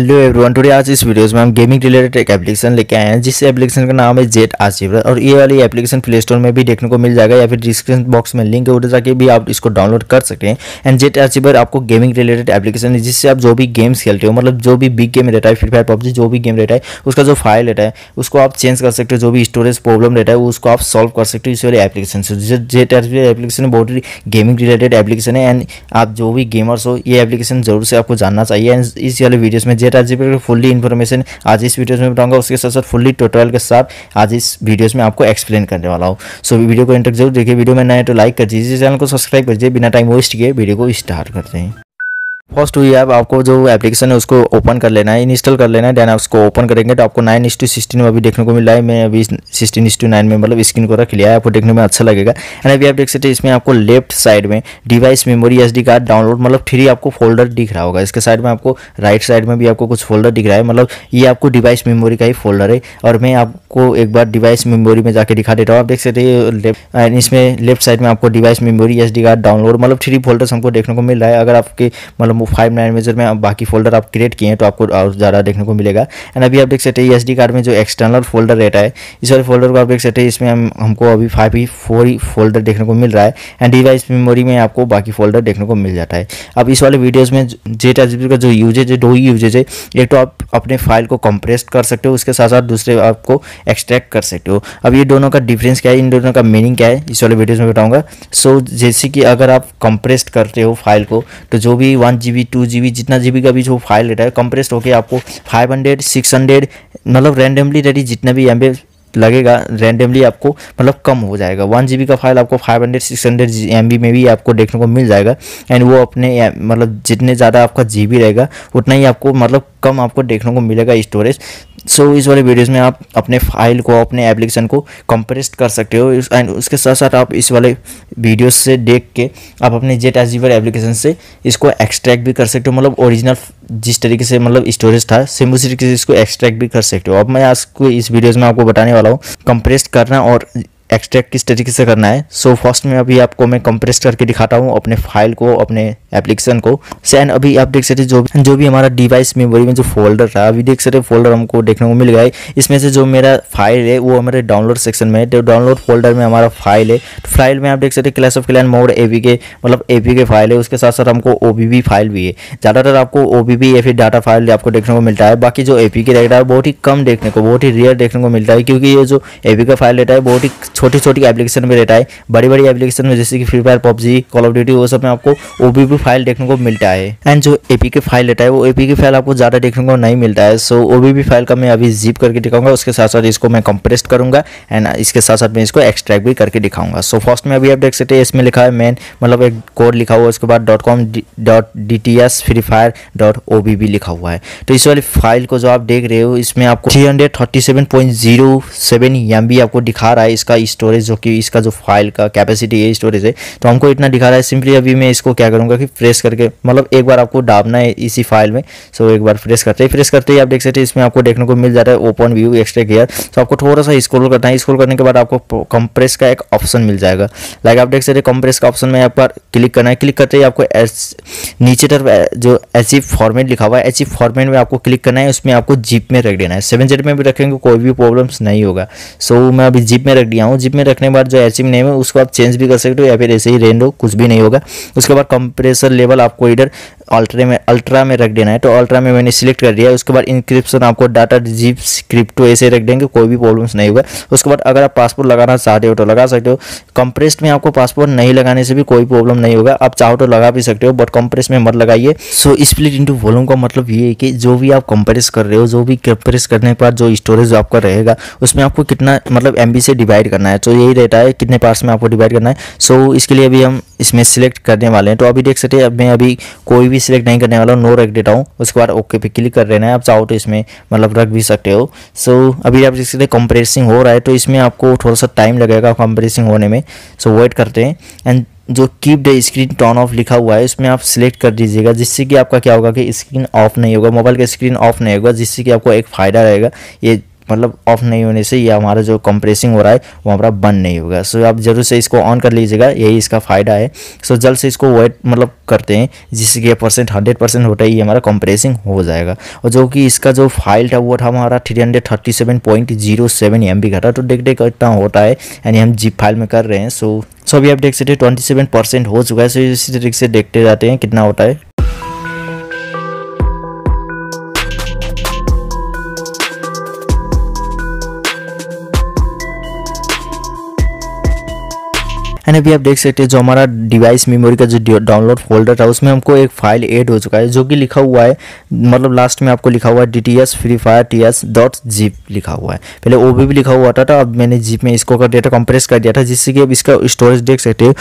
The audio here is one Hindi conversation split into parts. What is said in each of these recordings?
हेलो एवरीवन टुडे आज इस वीडियोस में हम गेमिंग रिलेटेड एक एप्लीकेशन लेके आए हैं जिस एप्लीकेशन का नाम है जेट आशीवर और ये वाली एप्लीकेशन प्ले स्टोर में भी देखने को मिल जाएगा या फिर डिस्क्रिप्शन बॉक्स में लिंक है उधर जाके भी आप इसको डाउनलोड कर सकते हैं एंड जेट आशीवर आपको गेमिंग रिलेटेड एप्लीकेशन है जिससे आप जो भी गेम्स खेलते हो मतलब जो भी बिग गेम रहता है फ्री फायर पबजी जो भी गेम रहता है उसका जो फाइल रहता है उसको आप चेंज कर सकते हो जो भी स्टोरेज प्रॉब्लम रहता है उसको आप सॉल्व कर सकते हो इस वाली एप्लीकेशन से जेट आशीवर एप्लीकेशन बहुत ही गेमिंग रिलेटेड एप्लीकेशन है एंड आप जो भी गेमर्स हो ये एप्लीकेशन जरूर से आपको जानना चाहिए एंड इस वाले वीडियोज़ में जेट डेटा जी पर फुल्ली इन्फॉर्मेशन आज इस वीडियोस में बताऊंगा उसके साथ साथ फुल्ली टोटल के साथ आज इस वीडियोज में आपको एक्सप्लेन करने वाला हूँ सो वीडियो को इंटर जरूर देखिए वीडियो में नए तो लाइक कर दीजिए चैनल को सब्सक्राइब कर दीजिए बिना टाइम वेस्ट किए वीडियो को स्टार्ट करते हैं फर्स्ट हुई ऐप आपको जो एप्लीकेशन है उसको ओपन कर लेना है इंस्टॉल कर लेना है देन आप उसको ओपन करेंगे तो आपको नाइन टू सिक्सटीन में अभी देखने को मिला है मैं अभी सिक्सटीन टू नाइन में मतलब स्क्रीन को रख लिया है आपको देखने में अच्छा लगेगा एंड अभी आप देख सकते हैं इसमें आपको लेफ्ट साइड में device memory S card download मतलब थ्री आपको फोल्डर दिख रहा होगा इसके साइड में आपको राइट साइड में भी आपको कुछ फोल्डर दिख रहा है मतलब ये आपको डिवाइस मेमोरी का ही फोल्डर है और मैं आपको एक बार डिवाइस मेमोरी में जाकर दिखा देता हूँ आप देख सकते हैं लेफ्ट इसमें लेफ्ट साइड में आपको device memory S card download मतलब थ्री फोल्डर हमको देखने को मिल रहा है अगर आपके मतलब फाइव नाइन मेजर में बाकी फोल्डर आप क्रिएट किए हैं तो आपको और ज़्यादा देखने को मिलेगा एंड अभी आप देख सकते हैं एस e कार्ड में जो एक्सटर्नल फोल्डर रहता है इस वाले फोल्डर को आप देख सकते हैं इसमें हम हमको अभी फाइव ही फोर ही फोल्डर देखने को मिल रहा है एंड डिवाइस मेमोरी में आपको बाकी फोल्डर देखने को मिल जाता है अब इस वाले वीडियोज़ में जे टाइप का जो यूजेज है दो ही यूजेज है एक तो आप अपने फाइल को कंप्रेस कर सकते हो उसके साथ साथ दूसरे आपको एक्सट्रैक्ट कर सकते हो अब ये दोनों का डिफरेंस क्या है इन दोनों का मीनिंग क्या है इस वाले वीडियोज़ में बताऊँगा सो so, जैसे कि अगर आप कंप्रेस करते हो फाइल को तो जो भी one G G B two G B जितना जी बी का भी जो फाइल रहता है कंप्रेस्ड होकर आपको फाइव हंड्रेड सिक्स हंड्रेड मतलब रैंडमली रेडी जितना भी एम लगेगा रैंडमली आपको मतलब कम हो जाएगा वन जी का फाइल आपको 500 हंड्रेड सिक्स हंड्रेड में भी आपको देखने को मिल जाएगा एंड वो अपने मतलब जितने ज़्यादा आपका जी रहेगा उतना ही आपको मतलब कम आपको देखने को मिलेगा स्टोरेज सो so, इस वाले वीडियोस में आप अपने फाइल को अपने एप्लीकेशन को कंप्रेस कर सकते हो एंड उसके साथ साथ आप इस वाले वीडियोस से देख के आप अपने जेट एस एप्लीकेशन से इसको एक्सट्रैक्ट भी कर सकते हो मतलब ओरिजिनल जिस तरीके से मतलब स्टोरेज था सेम उसी तरीके से इसको एक्सट्रैक्ट भी कर सकते हो अब मैं आज को इस वीडियोज़ में आपको बताने वाला हूँ कंप्रेस करना और एक्सट्रैक्ट किस तरीके से करना है सो so, फर्स्ट में अभी आपको मैं कंप्रेस करके दिखाता हूँ अपने फाइल को अपने एप्लीकेशन को सैन अभी आप देख सकते जो जो भी हमारा डिवाइस मेमोरी में जो फोल्डर था अभी देख सकते फोल्डर हमको देखने को मिल गया है इसमें से जो मेरा फाइल है वो हमारे डाउनलोड सेक्शन में है तो डाउनलोड फोल्डर में हमारा फाइल है तो फाइल में आप देख सकते Clash of Clan mod A मतलब ए के फाइल है उसके साथ साथ हमको ओ फाइल भी है ज़्यादातर आपको ओ या फिर डाटा फाइल आपको देखने को मिलता है बाकी जो ए पी रहता है बहुत ही कम देखने को बहुत ही रेयर देखने को मिलता है क्योंकि ये जो ए का फाइल रहता है बहुत ही छोटी छोटी एप्लीकेशन में रहता है बड़ी बड़ी एप्लीकेशन में जैसे कि Free Fire PUBG Call of Duty वो सब में आपको ओ फाइल देखने को मिलता है एंड जो एपी के फाइल रहता है वो एपी की फाइल आपको ज़्यादा देखने को नहीं मिलता है सो ओ फाइल का मैं अभी जीप करके दिखाऊंगा उसके साथ साथ इसको मैं कंप्रेस करूंगा एंड इसके साथ साथ मैं इसको एक्सट्रैक्ट भी करके दिखाऊंगा सो फर्स्ट में अभी आप देख सकते हैं इसमें लिखा है मेन मतलब एक कोड लिखा हुआ है उसके बाद dot com dot D T S Free Fire dot O B B लिखा हुआ है तो इस वाली फाइल को जो आप देख रहे हो इसमें आपको three hundred thirty seven point zero seven M B आपको दिखा रहा है इसका स्टोरेज जो कि इसका जो फाइल का कैपेसिटी है स्टोरेज है तो हमको इतना दिखा रहा है सिंपली अभी मैं इसको क्या करूँगा कि फ्रेश करके मतलब एक बार आपको डाबना है इसी फाइल में सो एक बार फ्रेश करते ही फ्रेश करते ही आप देख सकते हैं इसमें आपको देखने को मिल जाता है ओपन व्यू एक्स्ट्रा गियर तो आपको थोड़ा सा स्क्रोल करना है स्क्रोल करने के बाद आपको कंप्रेस का एक ऑप्शन मिल जाएगा लाइक आप देख सकते हैं कंप्रेस का ऑप्शन में आपका क्लिक करना है क्लिक करते ही आपको नीचे तरफ जो एच फॉर्मेट e लिखा हुआ है एच फॉर्मेट e में आपको क्लिक करना है उसमें आपको जीप में रख देना है सेवन जेड में भी रखेंगे कोई भी प्रॉब्लम्स नहीं होगा सो so, मैं अभी जीप में रख दिया हूँ जिप में रखने के बाद जो एच नेम है उसको आप चेंज भी कर सकते हो या फिर ऐसे ही रेंड हो कुछ भी नहीं होगा उसके बाद कंप्रेसर लेवल आपको इधर अल्ट्रा में अल्ट्रा में रख देना है तो अल्ट्रा में मैंने सिलेक्ट कर दिया है उसके बाद इंक्रिप्शन आपको डाटा जीप क्रिप्टो ऐसे रख देंगे कोई भी प्रॉब्लम्स नहीं होगा उसके बाद अगर आप पासपोर्ट लगाना चाहते हो तो लगा सकते हो कंप्रेस्ड में आपको पासपोर्ट नहीं लगाने से भी कोई प्रॉब्लम नहीं होगा आप चाहो तो लगा भी सकते हो बट कंप्रेस में मत लगाइए सो स्प्लिट इंटू वॉल्यूम का मतलब ये है कि जो भी आप कंप्रेस कर रहे हो जो भी कंप्रेस करने के बाद जो स्टोरेज आपका रहेगा उसमें आपको कितना मतलब एम से डिवाइड करना है तो यही रहता है कितने पार्ट्स में आपको डिवाइड करना है सो इसके लिए भी हम इसमें सिलेक्ट करने वाले हैं तो अभी देख सकते हैं मैं अभी कोई भी सिलेक्ट नहीं करने वाला हूँ नो रख देता हूँ उसके बाद ओके पे क्लिक कर रहना है आप चाहो तो इसमें मतलब रख भी सकते हो सो so, अभी आप देख सकते हैं कंप्रेसिंग हो रहा है तो इसमें आपको थोड़ा सा टाइम लगेगा कंप्रेसिंग होने में सो so, वेट करते हैं एंड जो keep the screen turn off लिखा हुआ है उसमें आप सिलेक्ट कर दीजिएगा जिससे कि आपका क्या होगा कि स्क्रीन ऑफ नहीं होगा मोबाइल का स्क्रीन ऑफ नहीं होगा जिससे कि आपको एक फ़ायदा रहेगा ये मतलब ऑफ नहीं होने से ये हमारा जो कंप्रेसिंग हो रहा है वो हमारा बंद नहीं होगा सो आप जरूर से इसको ऑन कर लीजिएगा यही इसका फ़ायदा है सो जल्द से इसको वेट मतलब करते हैं जिससे कि परसेंट हंड्रेड परसेंट होता ये हमारा कंप्रेसिंग हो जाएगा और जो कि इसका जो फाइल था वो था हमारा three hundred thirty seven point zero seven M B का था तो देख देख इतना होता है यानी हम जिप फाइल में कर रहे हैं सो सो अभी आप देख सकते हैं ट्वेंटी सेवन परसेंट हो चुका है सो इसी तरीके से देखते जाते हैं कितना होता है एंड अभी आप देख सकते हैं जो हमारा डिवाइस मेमोरी का जो डाउनलोड फोल्डर था उसमें हमको एक फाइल ऐड हो चुका है जो कि लिखा हुआ है मतलब लास्ट में आपको लिखा हुआ है D T S Free Fire T S dot zip लिखा हुआ है पहले ओ भी लिखा हुआ था, था तो अब मैंने जीप में इसको कर दिया था कंप्रेस कर दिया था जिससे कि अब इसका स्टोरेज देख सकते हो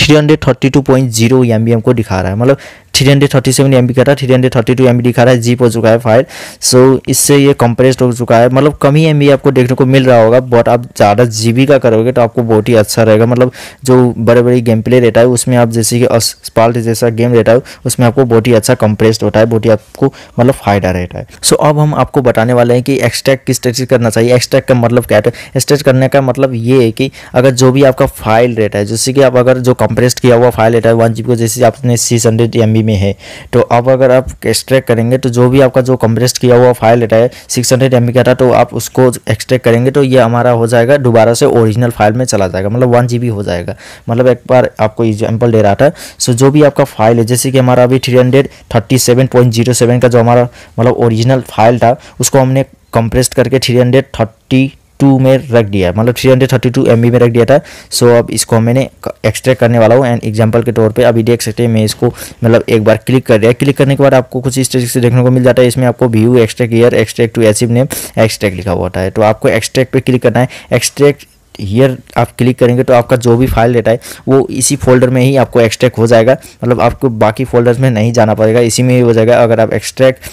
three hundred thirty two point zero M B हमको दिखा रहा है मतलब three hundred thirty seven M का था three hundred thirty two M दिखा रहा है जीप हो चुका है फायर सो इससे ये कंप्रेस्ड हो चुका है मतलब कम ही एम आपको देखने को मिल रहा होगा बट आप ज़्यादा जी का करोगे तो आपको बहुत ही अच्छा रहेगा मतलब जो बड़े बड़े गेम प्ले रहता है उसमें आप जैसे कि स्पाल्ट जैसा गेम रहता है उसमें आपको बहुत ही अच्छा कंप्रेस्ड होता है बहुत ही आपको मतलब फ़ायदा रहता है सो so, अब हम आपको बताने वाले हैं कि एक्सट्रैक्ट किस तरह से करना चाहिए एक्सट्रैक्ट का मतलब क्या है एक्सट्रैक्ट करने का मतलब ये है कि अगर जो भी आपका फाइल रहता है जैसे कि आप अगर जो कंप्रेस्ड किया हुआ फाइल रहता है वन जी को जैसे आपने सिक्स हंड्रेड एम बी में है तो अब अगर आप एक्सट्रैक्ट करेंगे तो जो भी आपका जो कंप्रेस्ड किया हुआ फाइल रहता है सिक्स हंड्रेड एम का था तो आप उसको एक्सट्रैक्ट करेंगे तो ये हमारा हो जाएगा दोबारा से ओरिजिनल फाइल में चला जाएगा मतलब वन जी हो जाएगा मतलब एक बार आपको एग्जाम्पल दे रहा था सो जो भी आपका फाइल है जैसे कि हमारा अभी three hundred thirty seven point zero seven का जो हमारा मतलब ओरिजिनल फाइल था उसको हमने कंप्रेस करके थ्री हंड्रेड थर्टी टू में रख दिया मतलब three hundred thirty two M B में रख दिया था सो अब इसको मैंने एक्सट्रैक्ट करने वाला हूँ एंड एग्जाम्पल के तौर पे अभी देख सकते हैं मैं इसको मतलब एक बार क्लिक कर दिया क्लिक करने के बाद आपको कुछ इस तरीके से देखने को मिल जाता है इसमें आपको view extract here extract to archive name extract लिखा हुआ है तो आपको एक्सट्रैक्ट पर क्लिक करना है एक्सट्रैक्ट ईयर आप क्लिक करेंगे तो आपका जो भी फाइल रहता है वो इसी फोल्डर में ही आपको एक्सट्रैक्ट हो जाएगा मतलब आपको बाकी फोल्डर्स में नहीं जाना पड़ेगा इसी में ही हो जाएगा अगर आप एक्सट्रैक्ट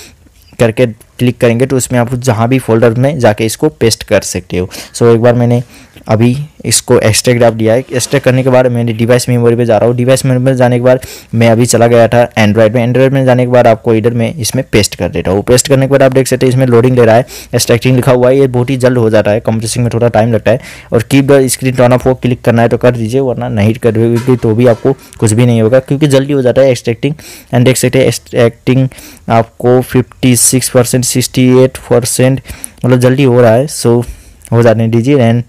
करके क्लिक करेंगे तो उसमें आप जहाँ भी फोल्डर में जाके इसको पेस्ट कर सकते हो सो so, एक बार मैंने अभी इसको एक्स्ट्रैक्ट आप दिया है एक्सट्रैक्ट करने के बाद मैंने डिवाइस मेमोरी पे जा रहा हूँ डिवाइस मेमोरी में जाने के बाद मैं अभी चला गया था एंड्रॉयड में एंड्रॉयड में जाने के बाद आपको इधर में इसमें पेस्ट कर देता हूँ पेस्ट करने के बाद आप देख सकते हैं इसमें लोडिंग ले रहा है एक्सट्रैक्टिंग लिखा हुआ है ये बहुत ही जल्द हो जाता है कंप्रेसिंग में थोड़ा टाइम लगता है और की स्क्रीन टर्न ऑफ वो क्लिक करना है तो कर दीजिए वरना नहीं कर तो भी आपको कुछ भी नहीं होगा क्योंकि जल्दी हो जाता है एक्सट्रैक्टिंग एंड देख सकते हैं एक्सट्रैक्टिंग आपको fifty six percent sixty eight percent मतलब जल्दी हो रहा है सो so, हो जाने दीजिए एंड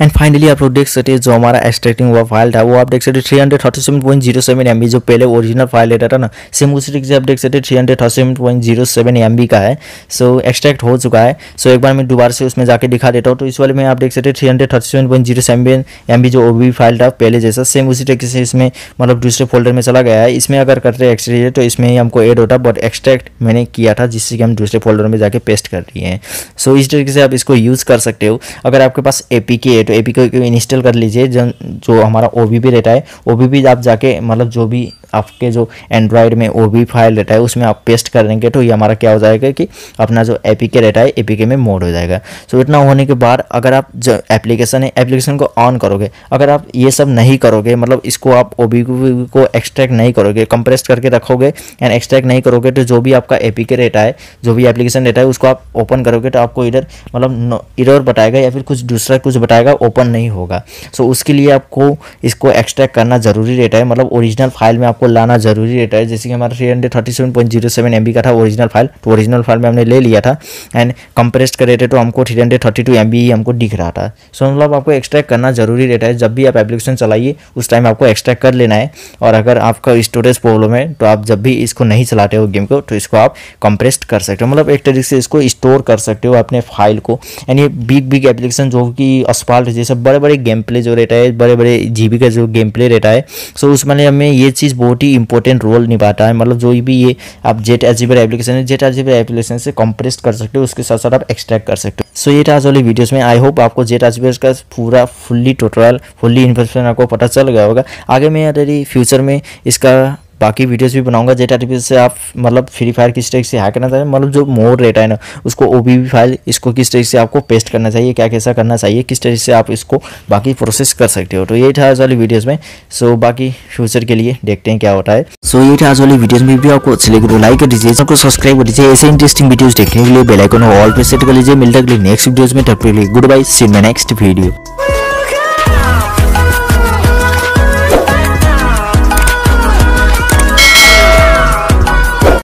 एंड फाइनली आप लोग देख सकते हैं जो हमारा एक्सट्रैक्टिंग हुआ फाइल था वो आप देख सकते three hundred thirty seven point zero seven M B जो पहले ओरिजिनल फाइल डेटा था ना सेम उसी तरीके से आप देख सकते three hundred thirty seven point zero seven M B का है सो so, एक्सट्रैक्ट हो चुका है सो so, एक बार मैं दोबारा से उसमें जाकर दिखा देता हूँ तो इस वाले में आप देख सकते three hundred thirty seven point zero seven M B जो ओ बी फाइल था पहले जैसा सेम उसी तरीके से इसमें मतलब दूसरे फोल्डर में चला गया है इसमें अगर करते एक्सट्रैक्ट तो इसमें ही हमको एड होता बट एक्सट्रैक्ट मैंने किया था जिससे कि हम दूसरे फोल्डर में जाके पेस्ट कर दिए हैं सो so, इस तरीके से आप इसको यूज़ कर सकते हो अगर आपके पास ए पी के तो ए को इंस्टॉल कर लीजिए जो हमारा ओ बी रहता है ओ आप जाके मतलब जो भी आपके जो एंड्रॉयड में ओ फाइल रहता है उसमें आप पेस्ट कर देंगे तो ये हमारा क्या हो जाएगा कि अपना जो ए रहता है ए में मोड हो जाएगा सो so, इतना होने के बाद अगर आप जो एप्लीकेशन है एप्लीकेशन को ऑन करोगे अगर आप ये सब नहीं करोगे मतलब इसको आप ओ को एक्सट्रैक्ट नहीं करोगे कंप्रेस करके रखोगे एंड एक्सट्रैक्ट नहीं करोगे तो जो भी आपका ए रहता है जो भी एप्लीकेशन रहता है उसको आप ओपन करोगे तो आपको इधर मतलब इधर बताएगा या फिर कुछ दूसरा कुछ बताएगा ओपन नहीं होगा सो so, उसके लिए आपको इसको एक्सट्रैक्ट करना ज़रूरी रहता है मतलब ओरिजिनल फाइल में आपको आपको लाना जरूरी रहता है जैसे कि हमारा three hundred thirty seven point zero seven M B का था ओरिजिनल फाइल तो ओरिजिनल फाइल में हमने ले लिया था एंड कर रहे थे तो हमको three hundred thirty two M B ही हमको दिख रहा था सो मतलब आपको एक्सट्रैक्ट करना जरूरी रहता है जब भी आप एप्लीकेशन चलाइए उस टाइम आपको एक्सट्रैक्ट कर लेना है और अगर आपका स्टोरेज प्रॉब्लम है तो आप जब भी इसको नहीं चलाते हो गेम को तो इसको आप कंप्रेस्ड कर सकते हो मतलब एक तरीके से इसको स्टोर कर सकते हो अपने फाइल को एंड ये बिग बिग एप्लीकेशन जो कि अस्पाल्ट जैसे बड़े बड़े गेम प्ले जो रहता है बड़े बड़े जी का जो गेम प्ले रहता है सो उसमें हमें ये चीज़ बहुत बहुत ही इंपॉर्टेंट रोल निभाता है मतलब जो भी ये आप जेट एजीबर एप्लीकेशन है जेट एजीबर एप्लीकेशन से कंप्रेस कर सकते हो उसके साथ साथ आप एक्सट्रैक्ट कर सकते हो सो ये था वाली वीडियोस में आई होप आपको जेट एजीबर का पूरा फुल्ली टोटल फुल्ली इन्फॉर्मेशन आपको पता चल गया होगा आगे मैं यदि फ्यूचर में इसका बाकी वीडियोस भी बनाऊंगा जेट आर से आप मतलब फ्री फायर किस तरीके से हैक करना चाहिए मतलब जो मोर रेट है ना उसको ओ बी फाइल इसको किस तरीके से आपको पेस्ट करना चाहिए क्या कैसा करना चाहिए किस तरीके से आप इसको बाकी प्रोसेस कर सकते हो तो ये था आज वाली वीडियोज़ में सो बाकी फ्यूचर के लिए देखते हैं क्या होता है सो ये था आज वाली वीडियोज में भी आपको अच्छी लगी तो लाइक कर दीजिए सबको सब्सक्राइब कर दीजिए ऐसे इंटरेस्टिंग वीडियोज देखने के लिए बेलाइकन ऑल पर सेट कर लीजिए मिलता है नेक्स्ट वीडियोज में तब गुड बाई सी मैं नेक्स्ट वीडियो